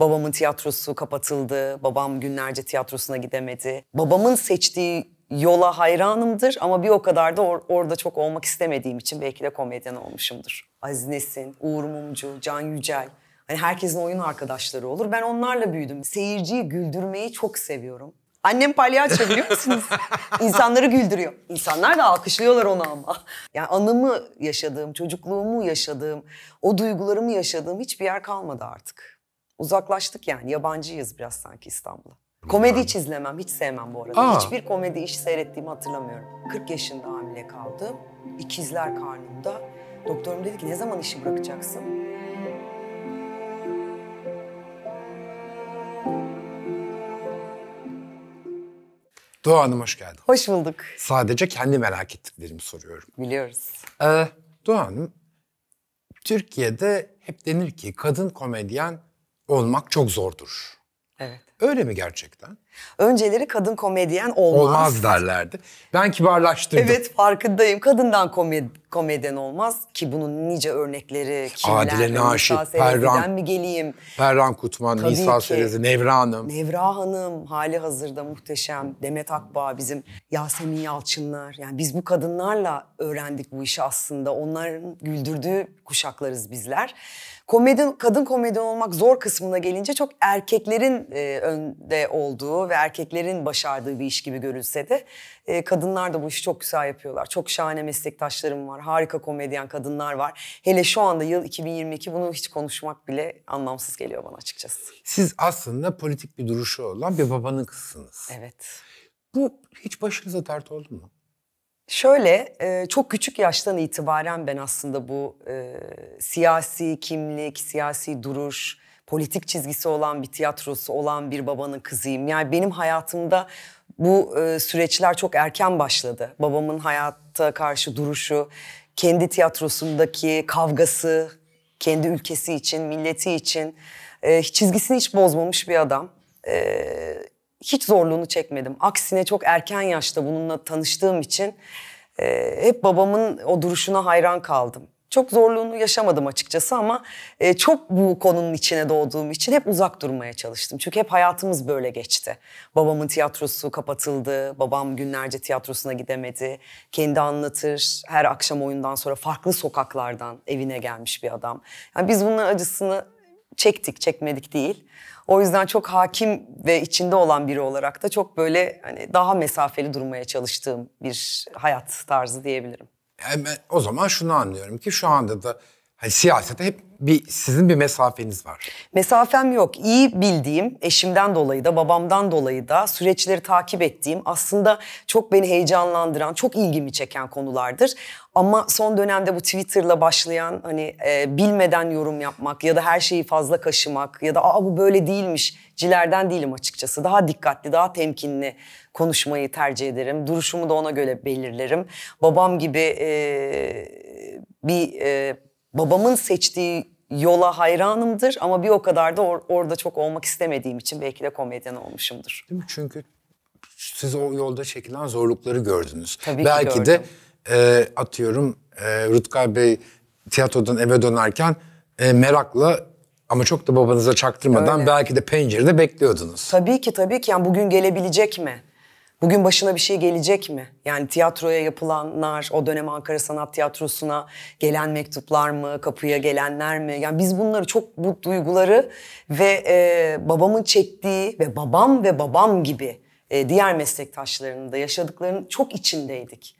Babamın tiyatrosu kapatıldı. Babam günlerce tiyatrosuna gidemedi. Babamın seçtiği yola hayranımdır ama bir o kadar da or- orada çok olmak istemediğim için belki de komedyen olmuşumdur. Aziz Nesin, Uğur Mumcu, Can Yücel. Hani herkesin oyun arkadaşları olur. Ben onlarla büyüdüm. Seyirciyi güldürmeyi çok seviyorum. Annem palyaço biliyor musunuz? İnsanları güldürüyor. İnsanlar da alkışlıyorlar onu ama. Yani anımı yaşadığım, çocukluğumu yaşadığım, o duygularımı yaşadığım hiçbir yer kalmadı artık. Uzaklaştık yani yabancıyız biraz sanki İstanbul'a. Komedi hiç izlemem, hiç sevmem bu arada. Aa. Hiçbir komedi iş seyrettiğimi hatırlamıyorum. 40 yaşında hamile kaldım. İkizler karnımda. Doktorum dedi ki ne zaman işi bırakacaksın? Doğa Hanım hoş geldin. Hoş bulduk. Sadece kendi merak ettiklerimi soruyorum. Biliyoruz. Ee, Doğa Hanım, Türkiye'de hep denir ki kadın komedyen olmak çok zordur. Evet. Öyle mi gerçekten? Önceleri kadın komedyen olmaz. Olmaz derlerdi. Ben kibarlaştırdım. Evet farkındayım. Kadından komed komedyen olmaz ki bunun nice örnekleri kimler? Adile hani Naşit, Perran. mi geleyim? Perran Kutman, Tabii Nisa Serezi, Nevra Hanım. Nevra Hanım hali hazırda muhteşem. Demet Akbağ bizim Yasemin Yalçınlar. Yani biz bu kadınlarla öğrendik bu işi aslında. Onların güldürdüğü kuşaklarız bizler. Komedin, kadın komedyen olmak zor kısmına gelince çok erkeklerin e, önde olduğu ve erkeklerin başardığı bir iş gibi görülse de e, kadınlar da bu işi çok güzel yapıyorlar. Çok şahane meslektaşlarım var, harika komedyen kadınlar var. Hele şu anda yıl 2022 bunu hiç konuşmak bile anlamsız geliyor bana açıkçası. Siz aslında politik bir duruşu olan bir babanın kızsınız. Evet. Bu hiç başınıza dert oldu mu? Şöyle e, çok küçük yaştan itibaren ben aslında bu e, siyasi kimlik, siyasi duruş, politik çizgisi olan bir tiyatrosu olan bir babanın kızıyım. Yani benim hayatımda bu e, süreçler çok erken başladı. Babamın hayatta karşı duruşu, kendi tiyatrosundaki kavgası, kendi ülkesi için, milleti için e, çizgisini hiç bozmamış bir adam. E, hiç zorluğunu çekmedim. Aksine çok erken yaşta bununla tanıştığım için e, hep babamın o duruşuna hayran kaldım çok zorluğunu yaşamadım açıkçası ama e, çok bu konunun içine doğduğum için hep uzak durmaya çalıştım. Çünkü hep hayatımız böyle geçti. Babamın tiyatrosu kapatıldı, babam günlerce tiyatrosuna gidemedi. Kendi anlatır, her akşam oyundan sonra farklı sokaklardan evine gelmiş bir adam. Yani biz bunun acısını çektik, çekmedik değil. O yüzden çok hakim ve içinde olan biri olarak da çok böyle hani daha mesafeli durmaya çalıştığım bir hayat tarzı diyebilirim. E, ben o zaman şunu anlıyorum ki şu anda da hani siyasete hep bir sizin bir mesafeniz var. Mesafem yok. İyi bildiğim eşimden dolayı da babamdan dolayı da süreçleri takip ettiğim aslında çok beni heyecanlandıran, çok ilgimi çeken konulardır. Ama son dönemde bu Twitter'la başlayan hani e, bilmeden yorum yapmak ya da her şeyi fazla kaşımak ya da aa bu böyle değilmiş cilerden değilim açıkçası. Daha dikkatli, daha temkinli konuşmayı tercih ederim. Duruşumu da ona göre belirlerim. Babam gibi e, bir e, babamın seçtiği yola hayranımdır ama bir o kadar da or- orada çok olmak istemediğim için belki de komedyen olmuşumdur. Değil mi? Çünkü siz o yolda çekilen zorlukları gördünüz. Tabii belki ki de e, atıyorum e, Rutkay Bey tiyatrodan eve dönerken e, merakla ama çok da babanıza çaktırmadan Öyle. belki de pencerede bekliyordunuz. Tabii ki tabii ki yani bugün gelebilecek mi? Bugün başına bir şey gelecek mi? Yani tiyatroya yapılanlar, o dönem Ankara Sanat Tiyatrosu'na gelen mektuplar mı, kapıya gelenler mi? Yani biz bunları çok bu duyguları ve e, babamın çektiği ve babam ve babam gibi e, diğer meslektaşlarının da yaşadıklarının çok içindeydik.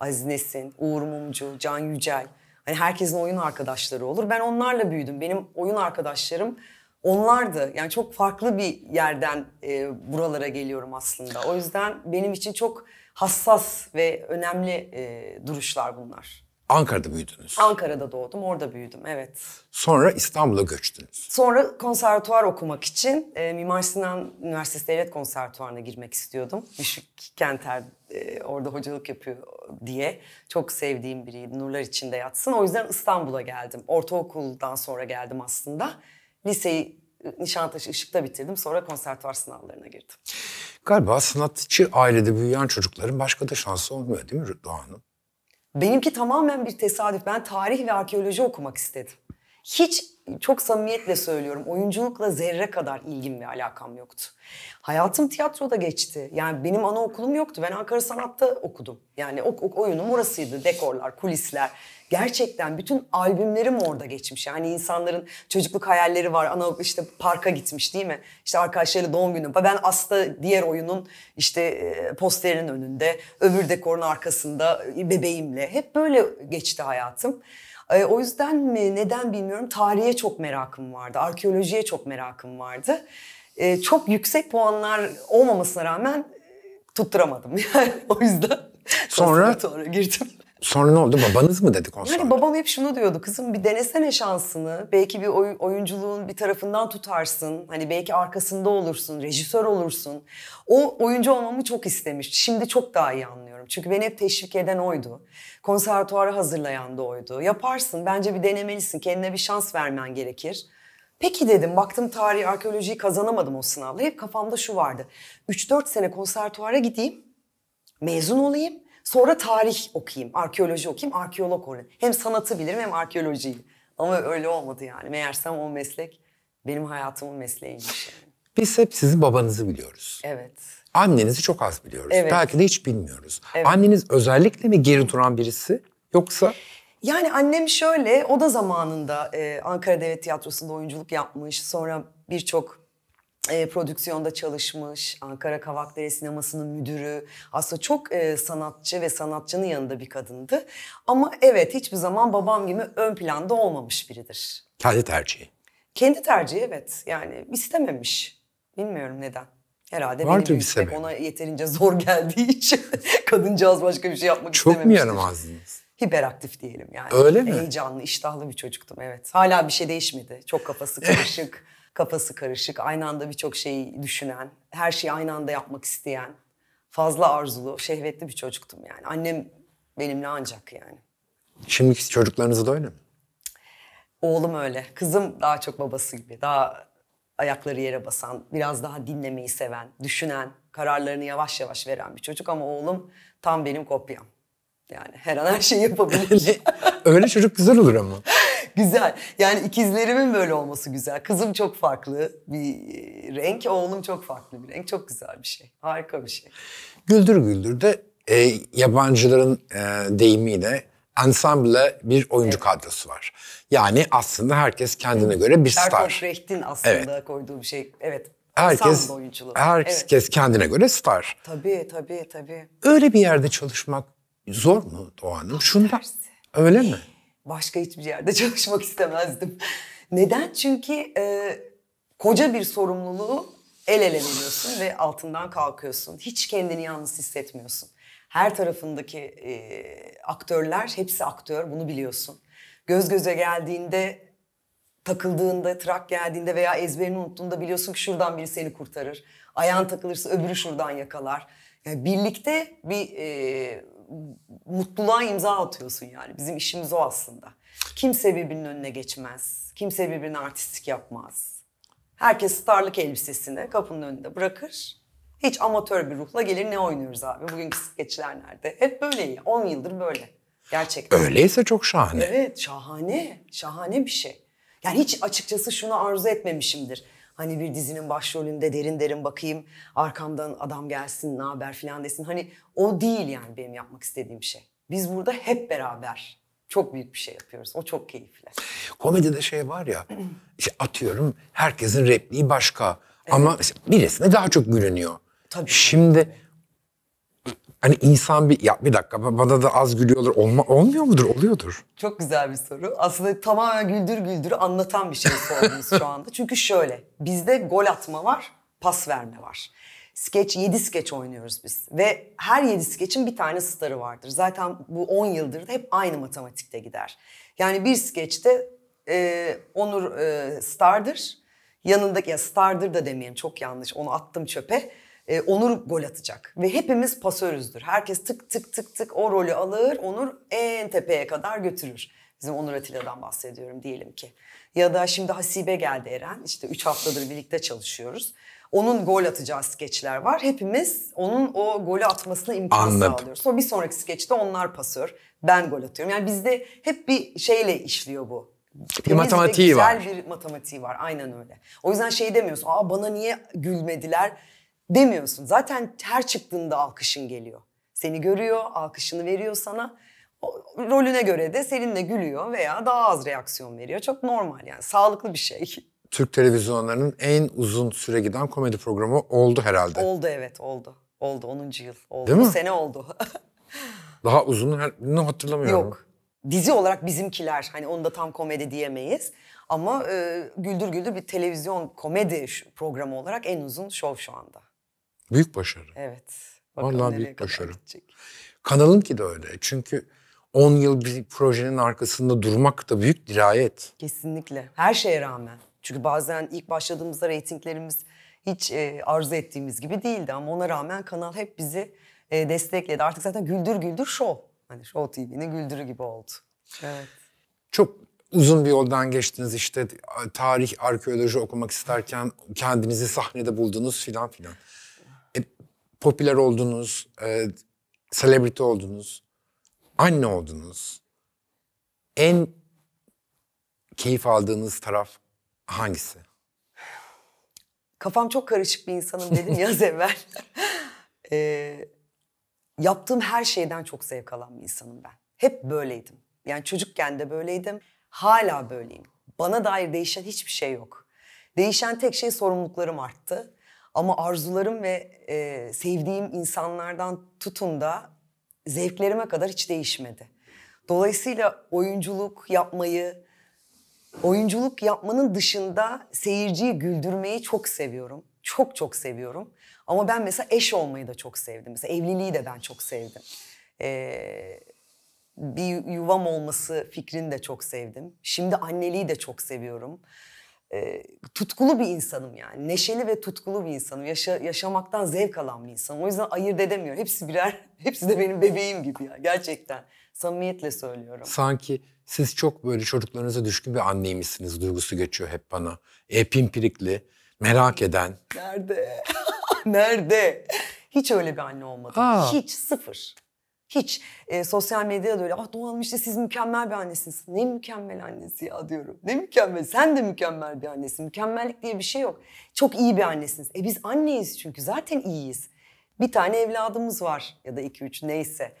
Aziz Nesin, Uğur Mumcu, Can Yücel. Hani herkesin oyun arkadaşları olur. Ben onlarla büyüdüm. Benim oyun arkadaşlarım onlardı. Yani çok farklı bir yerden e, buralara geliyorum aslında. O yüzden benim için çok hassas ve önemli e, duruşlar bunlar. Ankara'da büyüdünüz. Ankara'da doğdum, orada büyüdüm, evet. Sonra İstanbul'a göçtünüz. Sonra konservatuvar okumak için e, Mimar Sinan Üniversitesi Devlet Konservatuvarı'na girmek istiyordum. Müşrik Kenter e, orada hocalık yapıyor diye. Çok sevdiğim biriydi, nurlar içinde yatsın. O yüzden İstanbul'a geldim. Ortaokuldan sonra geldim aslında. Liseyi ıı, Nişantaşı Işık'ta bitirdim. Sonra konservatuvar sınavlarına girdim. Galiba sanatçı ailede büyüyen çocukların başka da şansı olmuyor değil mi Rıdva Hanım? Benimki tamamen bir tesadüf. Ben tarih ve arkeoloji okumak istedim. Hiç çok samimiyetle söylüyorum oyunculukla zerre kadar ilgim ve alakam yoktu. Hayatım tiyatroda geçti. Yani benim anaokulum yoktu. Ben Ankara Sanat'ta okudum. Yani ok, ok, oyunum orasıydı. Dekorlar, kulisler. Gerçekten bütün albümlerim orada geçmiş. Yani insanların çocukluk hayalleri var. Ana işte parka gitmiş değil mi? İşte arkadaşlarıyla doğum günü. Ben Asta diğer oyunun işte e, posterinin önünde, öbür dekorun arkasında e, bebeğimle. Hep böyle geçti hayatım. E, o yüzden mi neden bilmiyorum tarihe çok merakım vardı. Arkeolojiye çok merakım vardı. çok yüksek puanlar olmamasına rağmen tutturamadım yani o yüzden. Sonra? Sonra girdim. Sonra ne oldu? Babanız mı dedi konservatuvarda? Yani babam hep şunu diyordu. Kızım bir denesene şansını. Belki bir oy- oyunculuğun bir tarafından tutarsın. Hani belki arkasında olursun, rejisör olursun. O oyuncu olmamı çok istemiş. Şimdi çok daha iyi anlıyorum. Çünkü beni hep teşvik eden oydu. Konservatuara hazırlayan da oydu. Yaparsın. Bence bir denemelisin. Kendine bir şans vermen gerekir. Peki dedim baktım tarihi arkeolojiyi kazanamadım o sınavda. Hep kafamda şu vardı. 3-4 sene konservatuara gideyim. Mezun olayım. Sonra tarih okuyayım, arkeoloji okuyayım, arkeolog olayım. Hem sanatı bilirim hem arkeolojiyi. Ama öyle olmadı yani. Meğersem o meslek benim hayatımın mesleğiymiş. Biz hep sizin babanızı biliyoruz. Evet. Annenizi çok az biliyoruz. Evet. Belki de hiç bilmiyoruz. Evet. Anneniz özellikle mi geri duran birisi yoksa? Yani annem şöyle, o da zamanında e, Ankara Devlet Tiyatrosu'nda oyunculuk yapmış. Sonra birçok e, prodüksiyonda çalışmış, Ankara Kavakdere Sineması'nın müdürü. Aslında çok e, sanatçı ve sanatçının yanında bir kadındı. Ama evet hiçbir zaman babam gibi ön planda olmamış biridir. Kendi tercihi. Kendi tercihi evet. Yani istememiş. Bilmiyorum neden. Herhalde Vardır benim büyütmek ona yeterince zor geldiği için kadıncağız başka bir şey yapmak çok istememiştir. Çok mu hiperaktif diyelim yani. Öyle mi? Heyecanlı, iştahlı bir çocuktum evet. Hala bir şey değişmedi. Çok kafası karışık kafası karışık, aynı anda birçok şeyi düşünen, her şeyi aynı anda yapmak isteyen, fazla arzulu, şehvetli bir çocuktum yani. Annem benimle ancak yani. Şimdiki çocuklarınız da öyle mi? Oğlum öyle. Kızım daha çok babası gibi. Daha ayakları yere basan, biraz daha dinlemeyi seven, düşünen, kararlarını yavaş yavaş veren bir çocuk ama oğlum tam benim kopyam. Yani her an her şeyi yapabilir. öyle çocuk güzel olur ama güzel. Yani ikizlerimin böyle olması güzel. Kızım çok farklı bir e, renk, oğlum çok farklı bir renk. Çok güzel bir şey. Harika bir şey. Güldür Güldür de e, yabancıların e, deyimiyle ensemble bir oyuncu evet. kadrosu var. Yani aslında herkes kendine göre bir Bertolt star. Bertolt Brecht'in aslında evet. koyduğu bir şey. Evet. Herkes, herkes evet. kendine göre star. Tabii tabii tabii. Öyle bir yerde çalışmak zor mu Doğan'ım? şunda? Öyle mi? başka hiçbir yerde çalışmak istemezdim. Neden? Çünkü e, koca bir sorumluluğu el ele veriyorsun ve altından kalkıyorsun. Hiç kendini yalnız hissetmiyorsun. Her tarafındaki e, aktörler hepsi aktör bunu biliyorsun. Göz göze geldiğinde takıldığında, trak geldiğinde veya ezberini unuttuğunda biliyorsun ki şuradan biri seni kurtarır. Ayağın takılırsa öbürü şuradan yakalar. Yani birlikte bir e, mutluluğa imza atıyorsun yani. Bizim işimiz o aslında. Kimse birbirinin önüne geçmez. Kimse birbirine artistik yapmaz. Herkes starlık elbisesini kapının önünde bırakır. Hiç amatör bir ruhla gelir ne oynuyoruz abi? Bugünkü skeçler nerede? Hep böyle ya. 10 yıldır böyle. Gerçekten. Öyleyse çok şahane. Evet şahane. Şahane bir şey. Yani hiç açıkçası şunu arzu etmemişimdir Hani bir dizinin başrolünde derin derin bakayım arkamdan adam gelsin ne haber filan desin. Hani o değil yani benim yapmak istediğim şey. Biz burada hep beraber çok büyük bir şey yapıyoruz. O çok keyifli. Komedide şey var ya işte atıyorum herkesin repliği başka. Evet. Ama birisine daha çok gülünüyor. Tabii. Şimdi Hani insan bir ya bir dakika bana da az gülüyorlar Olma, olmuyor mudur oluyordur. Çok güzel bir soru. Aslında tamamen güldür güldür anlatan bir şey sordunuz şu anda. Çünkü şöyle bizde gol atma var pas verme var. Skeç 7 skeç oynuyoruz biz ve her 7 skeçin bir tane starı vardır. Zaten bu 10 yıldır da hep aynı matematikte gider. Yani bir skeçte e, Onur e, stardır yanındaki ya stardır da demeyelim çok yanlış onu attım çöpe e, Onur gol atacak. Ve hepimiz pasörüzdür. Herkes tık tık tık tık o rolü alır. Onur en tepeye kadar götürür. Bizim Onur Atilla'dan bahsediyorum diyelim ki. Ya da şimdi Hasibe geldi Eren. İşte 3 haftadır birlikte çalışıyoruz. Onun gol atacağı skeçler var. Hepimiz onun o golü atmasına imkan Anladım. sağlıyoruz. Sonra bir sonraki skeçte onlar pasör. Ben gol atıyorum. Yani bizde hep bir şeyle işliyor bu. Bir matematiği güzel var. Güzel bir matematiği var. Aynen öyle. O yüzden şey demiyorsun. Aa bana niye gülmediler? demiyorsun. Zaten her çıktığında alkışın geliyor. Seni görüyor, alkışını veriyor sana. O, rolüne göre de seninle gülüyor veya daha az reaksiyon veriyor. Çok normal yani sağlıklı bir şey. Türk televizyonlarının en uzun süre giden komedi programı oldu herhalde. Oldu evet oldu. Oldu 10. yıl oldu. Değil mi? Bu sene oldu. daha uzun ne hatırlamıyorum. Yok. Dizi olarak bizimkiler hani onu da tam komedi diyemeyiz. Ama e, Güldür Güldür bir televizyon komedi programı olarak en uzun şov şu anda. Büyük başarı. Evet. Vallahi büyük başarı. Gidecek. Kanalın ki de öyle. Çünkü 10 yıl bir projenin arkasında durmak da büyük dirayet. Kesinlikle. Her şeye rağmen. Çünkü bazen ilk başladığımızda reytinglerimiz hiç e, arzu ettiğimiz gibi değildi ama ona rağmen kanal hep bizi e, destekledi. Artık zaten Güldür Güldür Show. Hani Show TV'nin güldürü gibi oldu. Evet. Çok uzun bir yoldan geçtiniz işte tarih, arkeoloji okumak isterken kendinizi sahnede buldunuz filan filan popüler oldunuz, e, celebrity oldunuz, anne oldunuz. En keyif aldığınız taraf hangisi? Kafam çok karışık bir insanım dedim ya evvel. e, yaptığım her şeyden çok zevk alan bir insanım ben. Hep böyleydim. Yani çocukken de böyleydim. Hala böyleyim. Bana dair değişen hiçbir şey yok. Değişen tek şey sorumluluklarım arttı. Ama arzularım ve e, sevdiğim insanlardan tutun da zevklerime kadar hiç değişmedi. Dolayısıyla oyunculuk yapmayı, oyunculuk yapmanın dışında seyirciyi güldürmeyi çok seviyorum. Çok çok seviyorum. Ama ben mesela eş olmayı da çok sevdim. Mesela evliliği de ben çok sevdim. Ee, bir yuvam olması fikrini de çok sevdim. Şimdi anneliği de çok seviyorum e, tutkulu bir insanım yani. Neşeli ve tutkulu bir insanım. Yaşa, yaşamaktan zevk alan bir insanım. O yüzden ayırt edemiyorum. Hepsi birer, hepsi de benim bebeğim gibi ya. Gerçekten. Samimiyetle söylüyorum. Sanki siz çok böyle çocuklarınıza düşkün bir anneymişsiniz. Duygusu geçiyor hep bana. E pimpirikli, merak eden. Nerede? Nerede? Hiç öyle bir anne olmadım. Aa. Hiç, sıfır. Hiç e, sosyal medyada öyle ah Doğan'ım işte siz mükemmel bir annesiniz. Ne mükemmel annesi ya diyorum. Ne mükemmel sen de mükemmel bir annesin. Mükemmellik diye bir şey yok. Çok iyi bir annesiniz. E biz anneyiz çünkü zaten iyiyiz. Bir tane evladımız var ya da iki üç neyse.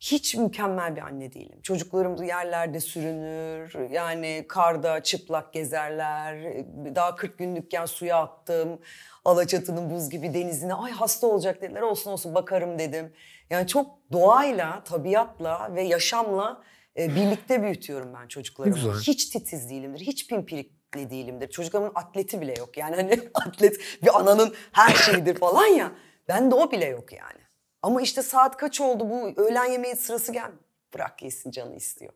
Hiç mükemmel bir anne değilim. Çocuklarım yerlerde sürünür, yani karda çıplak gezerler. Daha 40 günlükken suya attım. Alaçatı'nın buz gibi denizine. Ay hasta olacak dediler. Olsun olsun bakarım dedim. Yani çok doğayla, tabiatla ve yaşamla e, birlikte büyütüyorum ben çocuklarımı. Güzel. Hiç titiz değilimdir, hiç pimpirikli değilimdir. Çocuklarımın atleti bile yok. Yani hani atlet bir ananın her şeyidir falan ya. Ben de o bile yok yani. Ama işte saat kaç oldu bu öğlen yemeği sırası gel. Bırak yesin canı istiyor.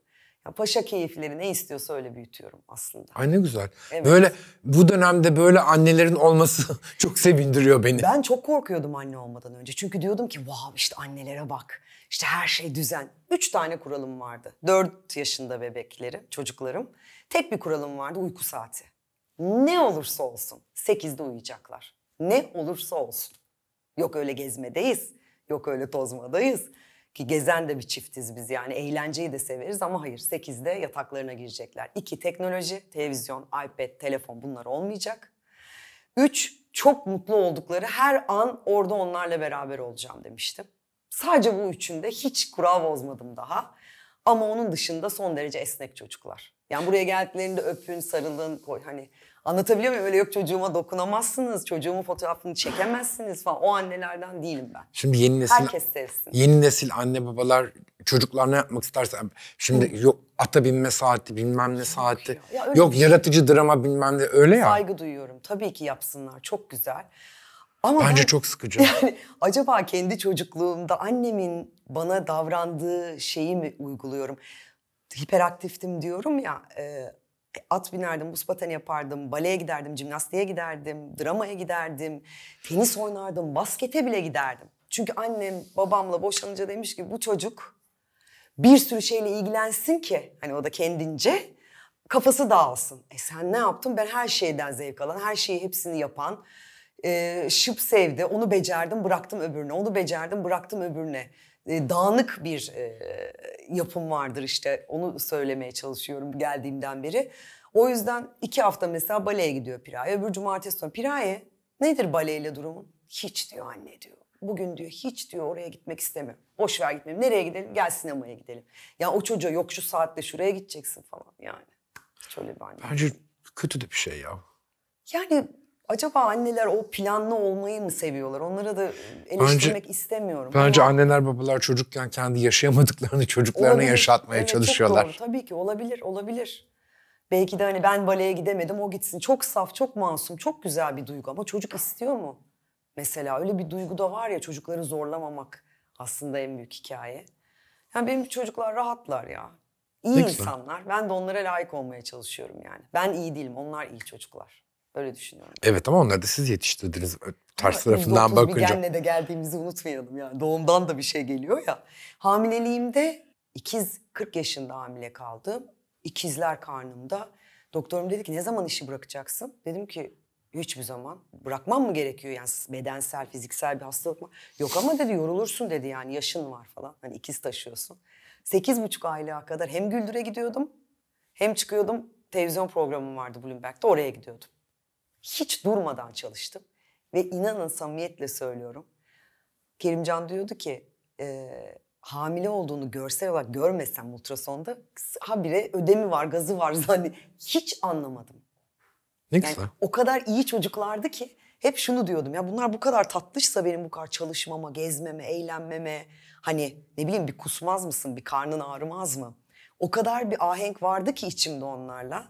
Ya paşa keyifleri ne istiyorsa öyle büyütüyorum aslında. Ay ne güzel. Evet. Böyle bu dönemde böyle annelerin olması çok sevindiriyor beni. Ben çok korkuyordum anne olmadan önce. Çünkü diyordum ki vav işte annelere bak. İşte her şey düzen. Üç tane kuralım vardı. Dört yaşında bebekleri, çocuklarım. Tek bir kuralım vardı uyku saati. Ne olursa olsun sekizde uyuyacaklar. Ne olursa olsun. Yok öyle gezmedeyiz. Yok öyle tozmadayız. Ki gezen de bir çiftiz biz yani eğlenceyi de severiz ama hayır 8'de yataklarına girecekler. 2 teknoloji, televizyon, iPad, telefon bunlar olmayacak. 3 çok mutlu oldukları her an orada onlarla beraber olacağım demiştim. Sadece bu üçünde hiç kural bozmadım daha. Ama onun dışında son derece esnek çocuklar. Yani buraya geldiklerinde öpün, sarılın, koy hani Anlatabiliyor muyum? Öyle yok çocuğuma dokunamazsınız, çocuğumun fotoğrafını çekemezsiniz falan. O annelerden değilim ben. Şimdi yeni nesil... Herkes sevsin. Yeni nesil anne babalar çocuklarına yapmak isterse... Şimdi Hı. yok ata binme saati, bilmem ne saati. Yok, ya. ya yok şey. yaratıcı drama bilmem ne öyle ya. Saygı duyuyorum. Tabii ki yapsınlar. Çok güzel. Ama Bence ben, çok sıkıcı. Yani acaba kendi çocukluğumda annemin bana davrandığı şeyi mi uyguluyorum? Hiperaktiftim diyorum ya. E, at binerdim, buz pateni yapardım, baleye giderdim, jimnastiğe giderdim, dramaya giderdim, tenis oynardım, baskete bile giderdim. Çünkü annem babamla boşanınca demiş ki bu çocuk bir sürü şeyle ilgilensin ki hani o da kendince kafası dağılsın. E sen ne yaptın? Ben her şeyden zevk alan, her şeyi hepsini yapan, e, şıp sevdi, onu becerdim bıraktım öbürüne, onu becerdim bıraktım öbürüne e, dağınık bir e, yapım vardır işte. Onu söylemeye çalışıyorum geldiğimden beri. O yüzden iki hafta mesela baleye gidiyor Piraye. Öbür cumartesi sonra Piraye nedir baleyle durumun? Hiç diyor anne diyor. Bugün diyor hiç diyor oraya gitmek istemem Boş ver gitmeyeyim. Nereye gidelim? Gel sinemaya gidelim. Ya o çocuğa yok şu saatte şuraya gideceksin falan yani. Hiç öyle bir anne. Bence kötü de bir şey ya. Yani Acaba anneler o planlı olmayı mı seviyorlar? Onlara da eleştirmek bence, istemiyorum. Bence ama... anneler babalar çocukken kendi yaşayamadıklarını çocuklarına olabilir. yaşatmaya evet, çalışıyorlar. Çok doğru. Tabii ki olabilir, olabilir. Belki de hani ben baleye gidemedim o gitsin. Çok saf, çok masum, çok güzel bir duygu ama çocuk istiyor mu? Mesela öyle bir duygu da var ya çocukları zorlamamak aslında en büyük hikaye. Yani benim çocuklar rahatlar ya. İyi ne insanlar. Güzel. Ben de onlara layık olmaya çalışıyorum yani. Ben iyi değilim, onlar iyi çocuklar. Öyle düşünüyorum. Evet ama onları da siz yetiştirdiniz. Ters tarafından bakınca. Genle de geldiğimizi unutmayalım yani. Doğumdan da bir şey geliyor ya. Hamileliğimde ikiz 40 yaşında hamile kaldım. İkizler karnımda. Doktorum dedi ki ne zaman işi bırakacaksın? Dedim ki hiçbir zaman. Bırakmam mı gerekiyor yani bedensel, fiziksel bir hastalık mı? Yok ama dedi yorulursun dedi yani yaşın var falan. Hani ikiz taşıyorsun. Sekiz buçuk aylığa kadar hem güldüre gidiyordum hem çıkıyordum. Televizyon programım vardı Bloomberg'de oraya gidiyordum. Hiç durmadan çalıştım. Ve inanın samimiyetle söylüyorum. Kerimcan diyordu ki e, hamile olduğunu görsel olarak görmesem ultrasonda habire ödemi var, gazı var zannet. Hiç anlamadım. Ne güzel. Yani o kadar iyi çocuklardı ki hep şunu diyordum ya bunlar bu kadar tatlışsa benim bu kadar çalışmama, gezmeme, eğlenmeme hani ne bileyim bir kusmaz mısın, bir karnın ağrımaz mı? O kadar bir ahenk vardı ki içimde onlarla.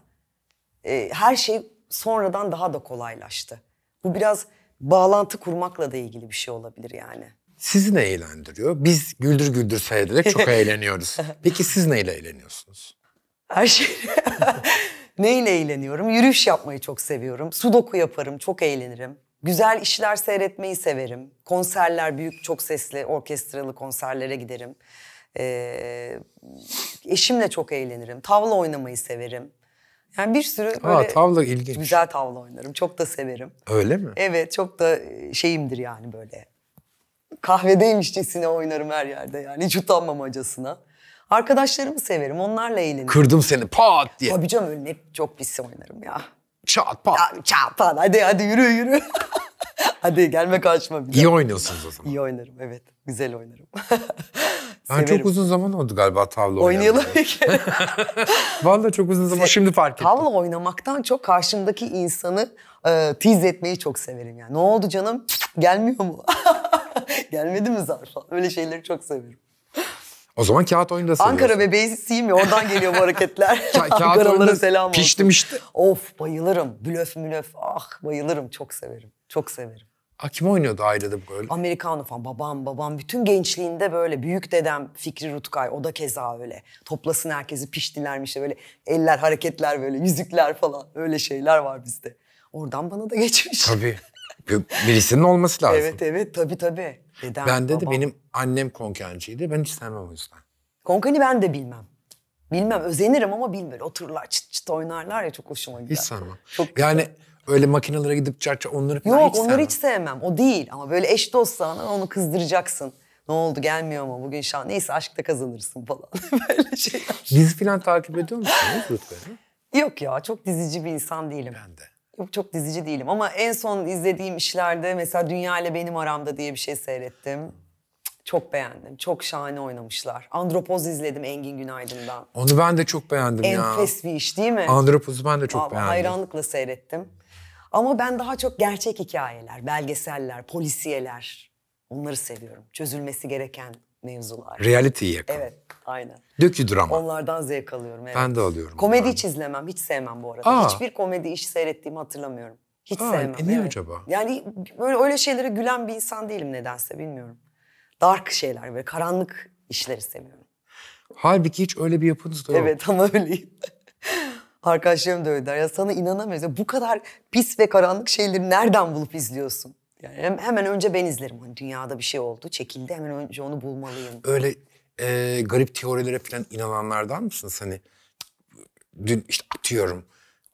Ee, her şey sonradan daha da kolaylaştı. Bu biraz bağlantı kurmakla da ilgili bir şey olabilir yani. Sizi ne eğlendiriyor? Biz güldür güldür seyrederek çok eğleniyoruz. Peki siz neyle eğleniyorsunuz? Her şey. Neyle eğleniyorum? Yürüyüş yapmayı çok seviyorum. Sudoku yaparım, çok eğlenirim. Güzel işler seyretmeyi severim. Konserler, büyük çok sesli orkestralı konserlere giderim. Ee, eşimle çok eğlenirim. Tavla oynamayı severim. Yani bir sürü böyle Aa, tavla ilginç. güzel tavla oynarım. Çok da severim. Öyle mi? Evet çok da e, şeyimdir yani böyle. Kahvedeymişçesine oynarım her yerde yani. Hiç utanmam acasına. Arkadaşlarımı severim. Onlarla eğlenirim. Kırdım seni pat diye. Tabii canım öyle hep çok pis oynarım ya. Çat pat. Ya, çat pat. Hadi hadi yürü yürü. hadi gelme kaçma. Bir İyi oynuyorsunuz o zaman. İyi oynarım evet. Güzel oynarım. Ben çok uzun zaman oldu galiba tavla oynayalım. Oynayalı Vallahi çok uzun zaman şimdi fark ettim. Tavla oynamaktan çok karşımdaki insanı e, tiz etmeyi çok severim yani. Ne oldu canım? Gelmiyor mu? Gelmedi mi zar falan? Öyle şeyleri çok severim. O zaman kağıt oyunu da seviyorsun. Ankara bebeğisiyim ya oradan geliyor bu hareketler. Ka Ankaralara selam olsun. Piştim işte. Of bayılırım. Blöf mülöf ah bayılırım çok severim. Çok severim. Aa, kim oynuyordu ailede bu rol? Amerikanlı falan. Babam, babam. Bütün gençliğinde böyle. Büyük dedem Fikri Rutkay. O da keza öyle. Toplasın herkesi piştilermiş. Böyle eller, hareketler böyle. Yüzükler falan. Öyle şeyler var bizde. Oradan bana da geçmiş. Tabii. Birisinin olması lazım. evet evet tabii tabii. Dedem, ben de, de benim annem konkancıydı. Ben istemem o yüzden. Konkani ben de bilmem. Bilmem özenirim ama bilmem. Otururlar çıt çıt oynarlar ya çok hoşuma gider. Hiç sanmam. Çok yani güzel. Öyle makinelere gidip çarça onları falan Yok hiç onları sevmem. hiç sevmem. O değil ama böyle eş dost onu kızdıracaksın. Ne oldu gelmiyor mu bugün şan? Neyse aşkta kazanırsın falan. böyle şeyler. Dizi falan takip ediyor musunuz Rütbe'yi? Yok ya çok dizici bir insan değilim. Ben de. Yok çok dizici değilim ama en son izlediğim işlerde mesela Dünya ile Benim Aramda diye bir şey seyrettim. Çok beğendim. Çok şahane oynamışlar. Andropoz izledim Engin Günaydın'dan. Onu ben de çok beğendim Enfes ya. Enfes bir iş değil mi? Andropoz'u ben de çok Vallahi beğendim. Hayranlıkla seyrettim. Ama ben daha çok gerçek hikayeler, belgeseller, polisiyeler onları seviyorum. Çözülmesi gereken mevzular. Reality'yi yakın. Evet, aynen. Dökü drama. Onlardan zevk alıyorum. Evet. Ben de alıyorum. Komedi hiç izlemem, hiç sevmem bu arada. Aa. Hiçbir komedi işi seyrettiğimi hatırlamıyorum. Hiç Aa, e sevmem. E niye evet. acaba? Yani böyle öyle şeylere gülen bir insan değilim nedense bilmiyorum. Dark şeyler, böyle karanlık işleri seviyorum. Halbuki hiç öyle bir yapınız da yok. Evet ama öyleyim. Arkadaşlarım da öyle der. Ya sana inanamıyoruz. Ya bu kadar pis ve karanlık şeyleri nereden bulup izliyorsun? Yani hemen önce ben izlerim. Hani dünyada bir şey oldu, çekildi. Hemen önce onu bulmalıyım. Öyle e, garip teorilere falan inananlardan mısın Hani dün işte atıyorum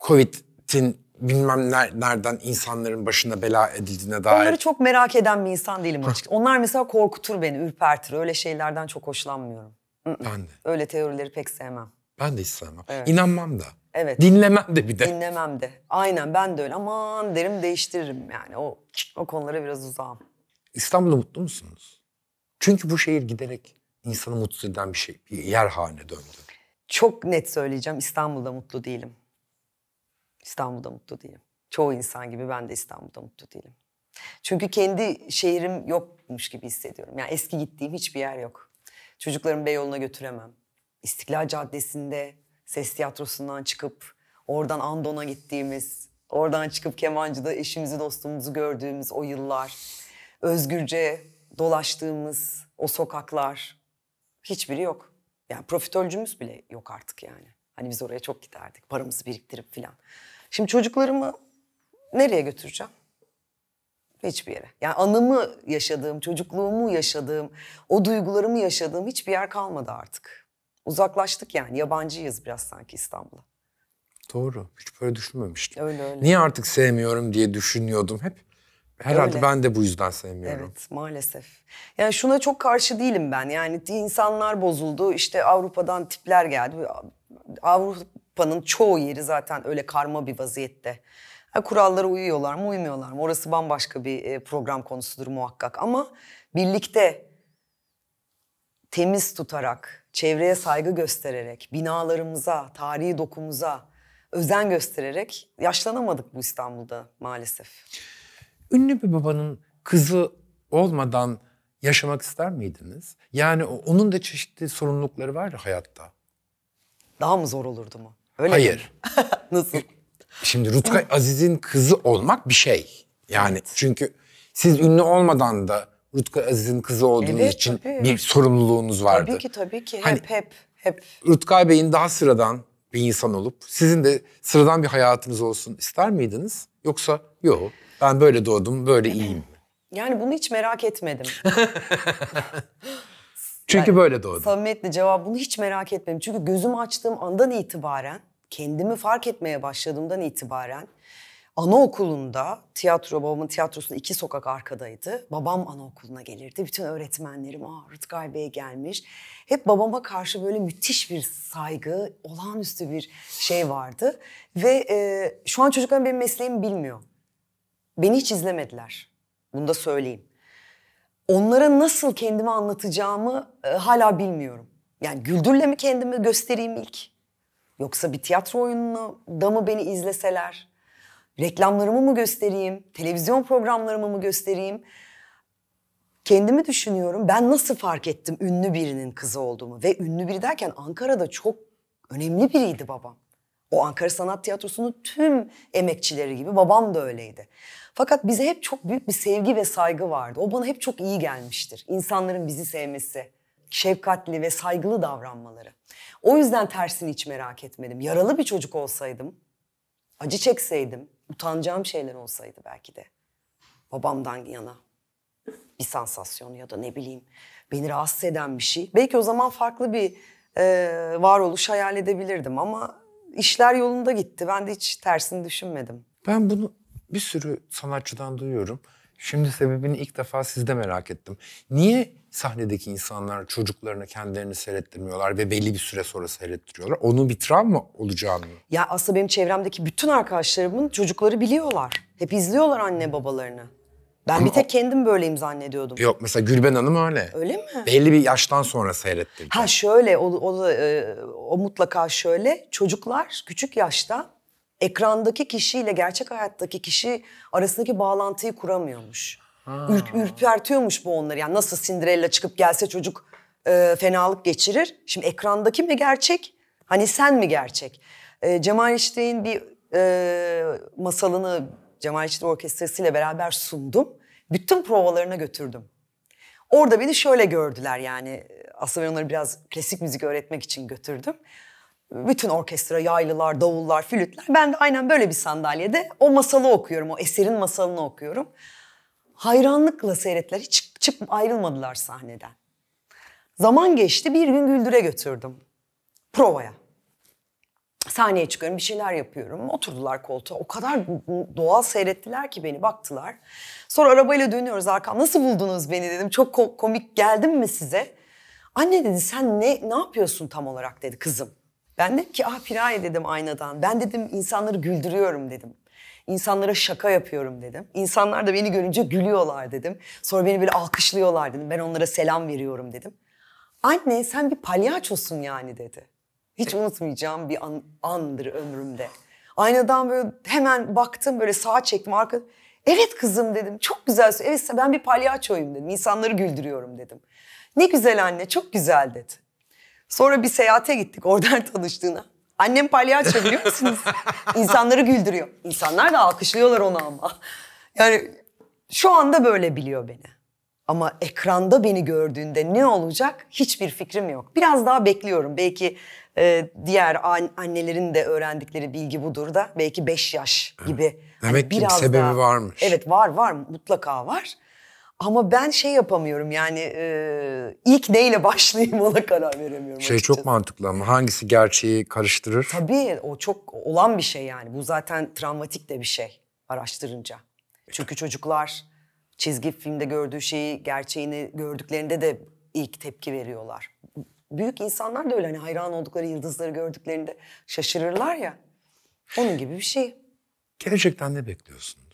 Covid'in bilmem nereden insanların başına bela edildiğine dair. Onları çok merak eden bir insan değilim açık. Onlar mesela korkutur beni, ürpertir. Öyle şeylerden çok hoşlanmıyorum. Ben de. Öyle teorileri pek sevmem. Ben de hiç sevmem. Evet. İnanmam da. Evet. Dinlemem de bir de. Dinlemem de. Aynen ben de öyle. Aman derim değiştiririm yani. O, o konulara biraz uzağım. İstanbul'da mutlu musunuz? Çünkü bu şehir giderek insanı mutsuz eden bir şey. Bir yer haline döndü. Çok net söyleyeceğim. İstanbul'da mutlu değilim. İstanbul'da mutlu değilim. Çoğu insan gibi ben de İstanbul'da mutlu değilim. Çünkü kendi şehrim yokmuş gibi hissediyorum. Yani eski gittiğim hiçbir yer yok. Çocuklarımı Beyoğlu'na götüremem. İstiklal Caddesi'nde ses tiyatrosundan çıkıp oradan Andon'a gittiğimiz, oradan çıkıp Kemancı'da eşimizi dostumuzu gördüğümüz o yıllar, özgürce dolaştığımız o sokaklar hiçbiri yok. Yani profitörcümüz bile yok artık yani. Hani biz oraya çok giderdik paramızı biriktirip filan. Şimdi çocuklarımı nereye götüreceğim? Hiçbir yere. Yani anımı yaşadığım, çocukluğumu yaşadığım, o duygularımı yaşadığım hiçbir yer kalmadı artık. Uzaklaştık yani yabancıyız biraz sanki İstanbul'a. Doğru. Hiç böyle düşünmemiştim. Öyle öyle. Niye artık sevmiyorum diye düşünüyordum hep. Herhalde Öyle. ben de bu yüzden sevmiyorum. Evet maalesef. Yani şuna çok karşı değilim ben. Yani insanlar bozuldu. İşte Avrupa'dan tipler geldi. Avrupa'nın çoğu yeri zaten öyle karma bir vaziyette. kurallara uyuyorlar mı uymuyorlar mı? Orası bambaşka bir e, program konusudur muhakkak. Ama birlikte temiz tutarak çevreye saygı göstererek, binalarımıza, tarihi dokumuza özen göstererek yaşlanamadık bu İstanbul'da maalesef. Ünlü bir babanın kızı olmadan yaşamak ister miydiniz? Yani onun da çeşitli sorumlulukları var ya hayatta. Daha mı zor olurdu mu? Öyle Hayır. Mi? Nasıl? Şimdi Rutkay Aziz'in kızı olmak bir şey. Yani evet. çünkü siz ünlü olmadan da Rutger Aziz'in kızı olduğunuz evet, için tabii. bir sorumluluğunuz vardı. Tabii ki tabii ki. Hani hep hani, hep hep. Rutkay Bey'in daha sıradan bir insan olup sizin de sıradan bir hayatınız olsun ister miydiniz? Yoksa yok ben böyle doğdum böyle iyiyim. Yani bunu hiç merak etmedim. Çünkü yani, böyle doğdum. Samimiyetle cevap bunu hiç merak etmedim. Çünkü gözümü açtığım andan itibaren kendimi fark etmeye başladığımdan itibaren Anaokulunda tiyatro, babamın tiyatrosu iki sokak arkadaydı. Babam anaokuluna gelirdi. Bütün öğretmenlerim, aa Rıtkay Bey gelmiş. Hep babama karşı böyle müthiş bir saygı, olağanüstü bir şey vardı. Ve e, şu an çocuklar benim mesleğimi bilmiyor. Beni hiç izlemediler. Bunu da söyleyeyim. Onlara nasıl kendimi anlatacağımı e, hala bilmiyorum. Yani güldürle mi kendimi göstereyim ilk? Yoksa bir tiyatro oyununda mı beni izleseler? Reklamlarımı mı göstereyim? Televizyon programlarımı mı göstereyim? Kendimi düşünüyorum. Ben nasıl fark ettim ünlü birinin kızı olduğumu? Ve ünlü biri derken Ankara'da çok önemli biriydi babam. O Ankara Sanat Tiyatrosu'nun tüm emekçileri gibi babam da öyleydi. Fakat bize hep çok büyük bir sevgi ve saygı vardı. O bana hep çok iyi gelmiştir. İnsanların bizi sevmesi, şefkatli ve saygılı davranmaları. O yüzden tersini hiç merak etmedim. Yaralı bir çocuk olsaydım acı çekseydim, utanacağım şeyler olsaydı belki de. Babamdan yana bir sansasyon ya da ne bileyim beni rahatsız eden bir şey. Belki o zaman farklı bir e, varoluş hayal edebilirdim ama işler yolunda gitti. Ben de hiç tersini düşünmedim. Ben bunu bir sürü sanatçıdan duyuyorum. Şimdi sebebini ilk defa sizde merak ettim. Niye sahnedeki insanlar çocuklarını kendilerini seyrettirmiyorlar ve belli bir süre sonra seyrettiriyorlar. Onun bir travma olacağını. Ya aslında benim çevremdeki bütün arkadaşlarımın çocukları biliyorlar. Hep izliyorlar anne babalarını. Ben Ama bir tek kendim böyleyim zannediyordum. Yok mesela Gülben Hanım öyle. Öyle mi? Belli bir yaştan sonra seyrettirdi. Ha şöyle o, o, e, o mutlaka şöyle çocuklar küçük yaşta ekrandaki kişiyle gerçek hayattaki kişi arasındaki bağlantıyı kuramıyormuş. Ür, ürpertiyormuş bu onları. Yani nasıl Cinderella çıkıp gelse çocuk e, fenalık geçirir. Şimdi ekrandaki mi gerçek? Hani sen mi gerçek? E, Cemal İştek'in bir e, masalını Cemal İşte Orkestrası ile beraber sundum. Bütün provalarına götürdüm. Orada beni şöyle gördüler yani. Aslında ben onları biraz klasik müzik öğretmek için götürdüm. Bütün orkestra, yaylılar, davullar, flütler. Ben de aynen böyle bir sandalyede o masalı okuyorum. O eserin masalını okuyorum hayranlıkla seyrettiler. Hiç çık ayrılmadılar sahneden. Zaman geçti bir gün Güldür'e götürdüm. Provaya. Sahneye çıkıyorum bir şeyler yapıyorum. Oturdular koltuğa. O kadar doğal seyrettiler ki beni baktılar. Sonra arabayla dönüyoruz arkam. Nasıl buldunuz beni dedim. Çok komik geldim mi size? Anne dedi sen ne ne yapıyorsun tam olarak dedi kızım. Ben dedim ki ah Piraye dedim aynadan. Ben dedim insanları güldürüyorum dedim. İnsanlara şaka yapıyorum dedim. İnsanlar da beni görünce gülüyorlar dedim. Sonra beni böyle alkışlıyorlar dedim. Ben onlara selam veriyorum dedim. Anne sen bir palyaçosun yani dedi. Hiç e- unutmayacağım bir an, andır ömrümde. Aynadan böyle hemen baktım böyle sağa çektim arka. Evet kızım dedim çok güzel. Evet ben bir palyaçoyum dedim. İnsanları güldürüyorum dedim. Ne güzel anne çok güzel dedi. Sonra bir seyahate gittik oradan tanıştığına. Annem palyaço biliyor musunuz? İnsanları güldürüyor. İnsanlar da alkışlıyorlar onu ama. Yani şu anda böyle biliyor beni. Ama ekranda beni gördüğünde ne olacak hiçbir fikrim yok. Biraz daha bekliyorum. Belki e, diğer an, annelerin de öğrendikleri bilgi budur da belki beş yaş gibi. Evet. Hani Demek hani ki biraz sebebi daha, varmış. Evet var var mutlaka var. Ama ben şey yapamıyorum yani e, ilk neyle başlayayım ona karar veremiyorum. Şey açıkçası. çok mantıklı ama hangisi gerçeği karıştırır? Tabii o çok olan bir şey yani. Bu zaten travmatik de bir şey araştırınca. E, Çünkü çocuklar çizgi filmde gördüğü şeyi, gerçeğini gördüklerinde de ilk tepki veriyorlar. Büyük insanlar da öyle hani hayran oldukları yıldızları gördüklerinde şaşırırlar ya. Onun gibi bir şey. Gerçekten ne bekliyorsun?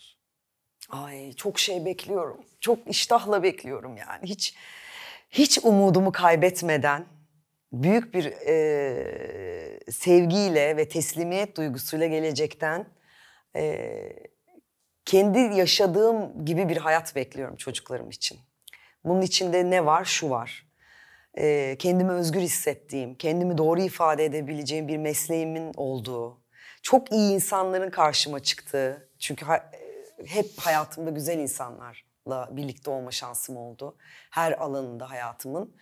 Ay çok şey bekliyorum. Çok iştahla bekliyorum yani. Hiç hiç umudumu kaybetmeden büyük bir e, sevgiyle ve teslimiyet duygusuyla gelecekten e, kendi yaşadığım gibi bir hayat bekliyorum çocuklarım için. Bunun içinde ne var? Şu var. E, kendimi özgür hissettiğim, kendimi doğru ifade edebileceğim bir mesleğimin olduğu, çok iyi insanların karşıma çıktığı. Çünkü hep hayatımda güzel insanlarla birlikte olma şansım oldu. Her alanında hayatımın.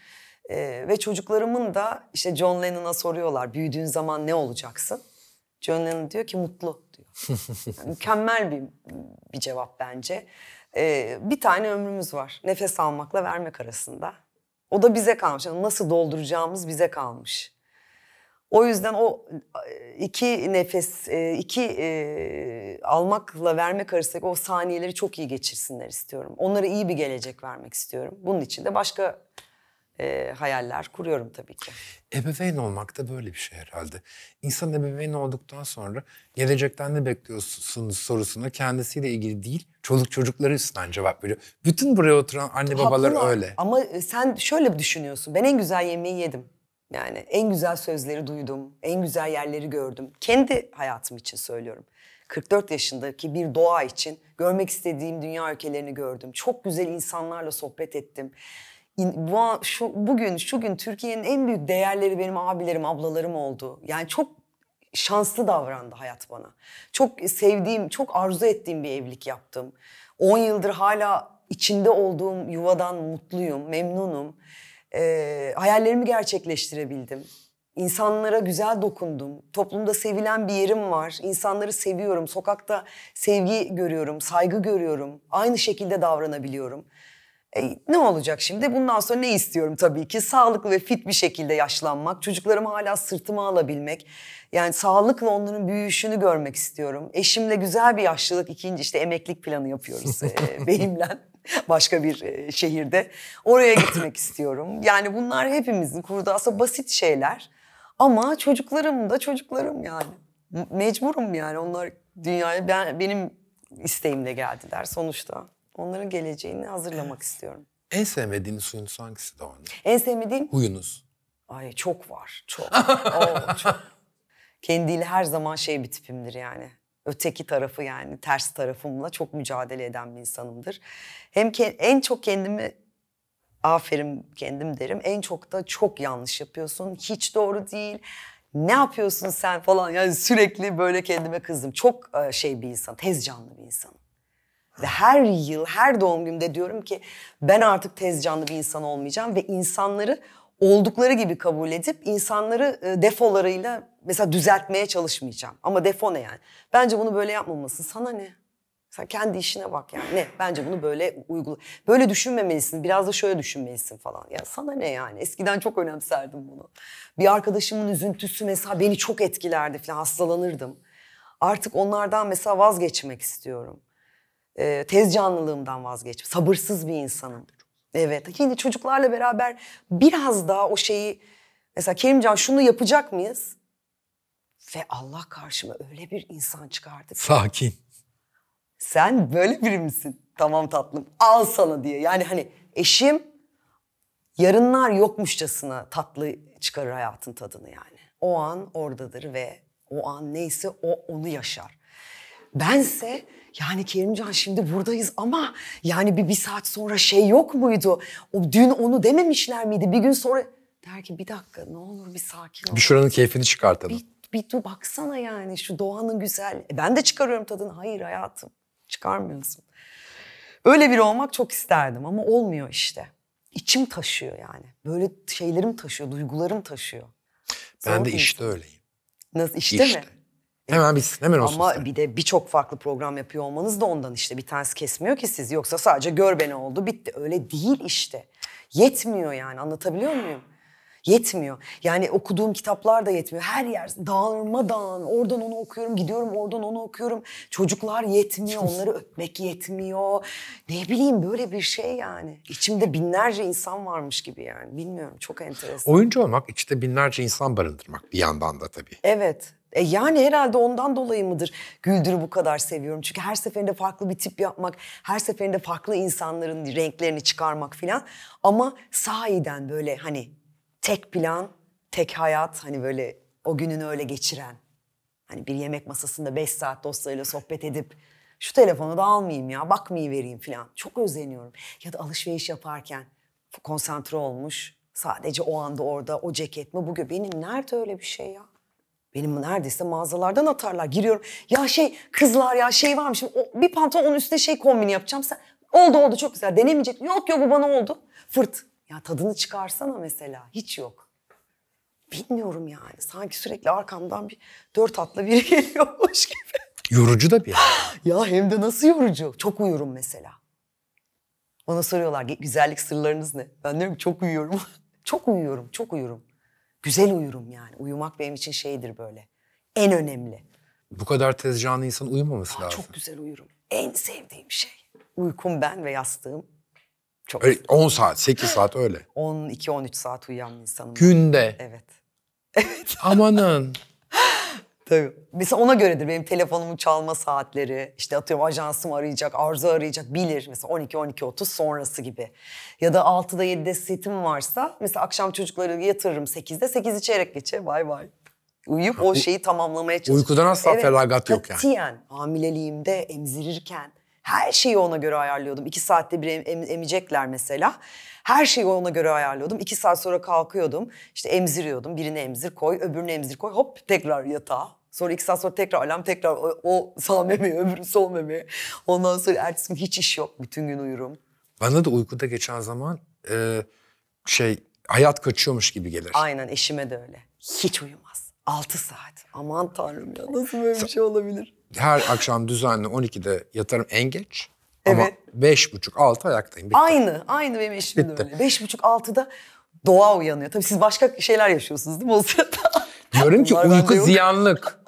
Ee, ve çocuklarımın da işte John Lennon'a soruyorlar büyüdüğün zaman ne olacaksın? John Lennon diyor ki mutlu diyor. Yani mükemmel bir, bir cevap bence. Ee, bir tane ömrümüz var nefes almakla vermek arasında. O da bize kalmış. Yani nasıl dolduracağımız bize kalmış. O yüzden o e, iki nefes, e, iki e, almakla vermek arasındaki o saniyeleri çok iyi geçirsinler istiyorum. Onlara iyi bir gelecek vermek istiyorum. Bunun için de başka hayaller kuruyorum tabii ki. Ebeveyn olmak da böyle bir şey herhalde. İnsan ebeveyn olduktan sonra gelecekten ne bekliyorsunuz sorusuna kendisiyle ilgili değil, çoluk çocukları üstünden cevap veriyor. Bütün buraya oturan anne babalar Haklı. öyle. Ama sen şöyle düşünüyorsun, ben en güzel yemeği yedim. Yani en güzel sözleri duydum, en güzel yerleri gördüm. Kendi hayatım için söylüyorum. 44 yaşındaki bir doğa için görmek istediğim dünya ülkelerini gördüm. Çok güzel insanlarla sohbet ettim. Bu, şu, bugün, şu gün Türkiye'nin en büyük değerleri benim abilerim, ablalarım oldu. Yani çok şanslı davrandı hayat bana. Çok sevdiğim, çok arzu ettiğim bir evlilik yaptım. 10 yıldır hala içinde olduğum yuvadan mutluyum, memnunum e, hayallerimi gerçekleştirebildim. İnsanlara güzel dokundum. Toplumda sevilen bir yerim var. İnsanları seviyorum. Sokakta sevgi görüyorum, saygı görüyorum. Aynı şekilde davranabiliyorum. E, ne olacak şimdi? Bundan sonra ne istiyorum tabii ki? Sağlıklı ve fit bir şekilde yaşlanmak, çocuklarımı hala sırtıma alabilmek. Yani sağlıkla onların büyüyüşünü görmek istiyorum. Eşimle güzel bir yaşlılık ikinci işte emeklilik planı yapıyoruz e, beyimle başka bir e, şehirde. Oraya gitmek istiyorum. Yani bunlar hepimizin kurdasa basit şeyler. Ama çocuklarım da çocuklarım yani. Mecburum yani onlar dünyaya ben, benim isteğimle geldiler sonuçta. Onların geleceğini hazırlamak istiyorum. En sevmediğiniz huyunuz hangisi Doğan? En sevmediğim? Huyunuz. Ay çok var. Çok. Oo, çok. Kendiyle her zaman şey bir tipimdir yani öteki tarafı yani ters tarafımla çok mücadele eden bir insanımdır. Hem en çok kendimi aferin kendim derim. En çok da çok yanlış yapıyorsun. Hiç doğru değil. Ne yapıyorsun sen falan yani sürekli böyle kendime kızdım. Çok e, şey bir insan, tez canlı bir insan. Ve her yıl, her doğum günümde diyorum ki ben artık tez canlı bir insan olmayacağım ve insanları oldukları gibi kabul edip insanları e, defolarıyla mesela düzeltmeye çalışmayacağım. Ama defo ne yani? Bence bunu böyle yapmamalısın. Sana ne? Sen kendi işine bak yani. Ne? Bence bunu böyle uygula. Böyle düşünmemelisin. Biraz da şöyle düşünmelisin falan. Ya sana ne yani? Eskiden çok önemserdim bunu. Bir arkadaşımın üzüntüsü mesela beni çok etkilerdi falan. Hastalanırdım. Artık onlardan mesela vazgeçmek istiyorum. Ee, tez canlılığımdan vazgeçmek. Sabırsız bir insanım. Evet. Yine çocuklarla beraber biraz daha o şeyi mesela Kerimcan şunu yapacak mıyız? Ve Allah karşıma öyle bir insan çıkardı. Sakin. Sen böyle biri misin? Tamam tatlım al sana diye. Yani hani eşim yarınlar yokmuşçasına tatlı çıkarır hayatın tadını yani. O an oradadır ve o an neyse o onu yaşar. Bense yani Kerimcan şimdi buradayız ama yani bir, bir saat sonra şey yok muydu? O dün onu dememişler miydi? Bir gün sonra der ki bir dakika ne olur bir sakin ol. Bir şuranın keyfini çıkartalım. Bir, bir dur baksana yani şu doğanın güzel. E, ben de çıkarıyorum tadını. Hayır hayatım çıkarmıyorsun. Öyle biri olmak çok isterdim ama olmuyor işte. İçim taşıyor yani. Böyle şeylerim taşıyor, duygularım taşıyor. Ben Zor de işte öyleyim. Nasıl işte, işte mi? Hemen bitsin, hemen olsun. Ama ister. bir de birçok farklı program yapıyor olmanız da ondan işte. Bir tanesi kesmiyor ki siz. Yoksa sadece gör beni oldu, bitti. Öyle değil işte. Yetmiyor yani, anlatabiliyor muyum? Yetmiyor. Yani okuduğum kitaplar da yetmiyor. Her yer dağılmadan oradan onu okuyorum, gidiyorum oradan onu okuyorum. Çocuklar yetmiyor, onları öpmek yetmiyor. Ne bileyim böyle bir şey yani. İçimde binlerce insan varmış gibi yani. Bilmiyorum çok enteresan. Oyuncu olmak içinde binlerce insan barındırmak bir yandan da tabii. Evet. E yani herhalde ondan dolayı mıdır Güldür'ü bu kadar seviyorum. Çünkü her seferinde farklı bir tip yapmak, her seferinde farklı insanların renklerini çıkarmak filan. Ama sahiden böyle hani tek plan, tek hayat hani böyle o gününü öyle geçiren. Hani bir yemek masasında beş saat dostlarıyla sohbet edip şu telefonu da almayayım ya bakmayı vereyim filan. Çok özleniyorum. Ya da alışveriş yaparken konsantre olmuş. Sadece o anda orada o ceket mi bugün benim nerede öyle bir şey ya? Benim neredeyse mağazalardan atarlar. Giriyorum. Ya şey kızlar ya şey var varmış. O, bir pantolon üstüne şey kombini yapacağım. Sen, oldu oldu çok güzel. Denemeyecek. Yok yok bu bana oldu. Fırt. Ya tadını çıkarsana mesela. Hiç yok. Bilmiyorum yani. Sanki sürekli arkamdan bir dört atlı biri geliyormuş gibi. Yorucu da bir. ya hem de nasıl yorucu. Çok uyurum mesela. Bana soruyorlar güzellik sırlarınız ne? Ben diyorum çok uyuyorum. çok uyuyorum, çok uyuyorum. Güzel uyurum yani. Uyumak benim için şeydir böyle. En önemli. Bu kadar tez canlı insan uyumaması Aa, lazım. Çok güzel uyurum. En sevdiğim şey. Uykum ben ve yastığım. Çok öyle, 10 saat, 8 saat öyle. 12-13 saat uyuyan bir insanım. Günde. Evet. Evet. Amanın. Tabii. Mesela ona göredir benim telefonumun çalma saatleri. İşte atıyorum ajansım arayacak, Arzu arayacak bilir. Mesela 12-12.30 sonrası gibi. Ya da 6'da 7'de setim varsa mesela akşam çocukları yatırırım 8'de. 8'i çeyrek geçe bay bay. Uyuyup o şeyi tamamlamaya çalışıyorum. Uykudan asla evet, feragat yok yani. Katiyen hamileliğimde emzirirken her şeyi ona göre ayarlıyordum. İki saatte bir em, em, emecekler mesela. Her şeyi ona göre ayarlıyordum. İki saat sonra kalkıyordum. İşte emziriyordum. Birini emzir koy, öbürünü emzir koy. Hop tekrar yatağa. Sonra iki saat sonra tekrar alarm tekrar o, o sağ memeye öbürü sol memeye. Ondan sonra ertesi gün hiç iş yok. Bütün gün uyurum. Bana da uykuda geçen zaman e, şey hayat kaçıyormuş gibi gelir. Aynen eşime de öyle. Hiç uyumaz. Altı saat. Aman tanrım ya nasıl böyle bir şey olabilir? Her akşam düzenli 12'de yatarım en geç. Evet. Ama beş buçuk altı ayaktayım. Bitti. Aynı, aynı benim eşim de öyle. Beş buçuk altıda doğa uyanıyor. Tabii siz başka şeyler yaşıyorsunuz değil mi o sırada? Diyorum ki Bunlar uyku ziyanlık.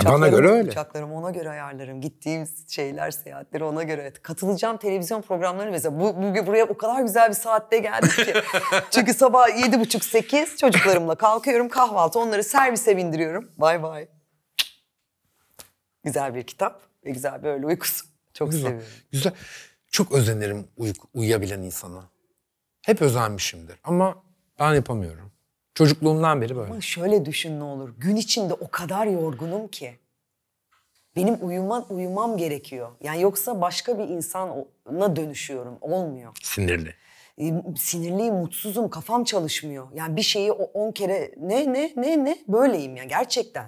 Uçaklarım, bana göre öyle. Uçaklarım ona göre ayarlarım. Gittiğim şeyler, seyahatleri ona göre. Katılacağım televizyon programları mesela. Bu, bu buraya o kadar güzel bir saatte geldik ki. Çünkü sabah yedi buçuk sekiz çocuklarımla kalkıyorum kahvaltı. Onları servise bindiriyorum. Bay bay. Güzel bir kitap ve güzel bir böyle uykusu. Çok güzel, seviyorum. Güzel. Çok özenirim uy uyuyabilen insana. Hep özenmişimdir ama ben yapamıyorum. Çocukluğumdan beri böyle. Ama şöyle düşün ne olur. Gün içinde o kadar yorgunum ki. Benim uyuman uyumam gerekiyor. Yani yoksa başka bir insana dönüşüyorum. Olmuyor. Sinirli. E, sinirliyim, mutsuzum, kafam çalışmıyor. Yani bir şeyi on kere ne ne ne ne böyleyim ya gerçekten.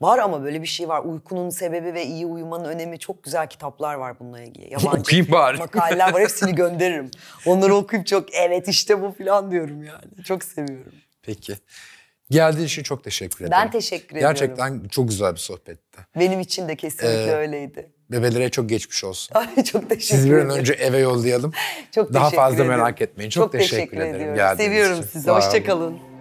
Var ama böyle bir şey var. Uykunun sebebi ve iyi uyumanın önemi çok güzel kitaplar var bununla ilgili. Yabancı Okuyayım bari. makaleler var hepsini gönderirim. Onları okuyup çok evet işte bu falan diyorum yani. Çok seviyorum. Peki. Geldiğin için çok teşekkür ederim. Ben teşekkür ediyorum. Gerçekten çok güzel bir sohbetti. Benim için de kesinlikle ee, öyleydi. Bebelere çok geçmiş olsun. Ay, çok teşekkür ederim. Sizi bir an önce eve yollayalım. çok teşekkür ederim. Daha fazla ediyorum. merak etmeyin. Çok, çok teşekkür, teşekkür ederim. Ediyorum. Seviyorum için. sizi. Hoşçakalın.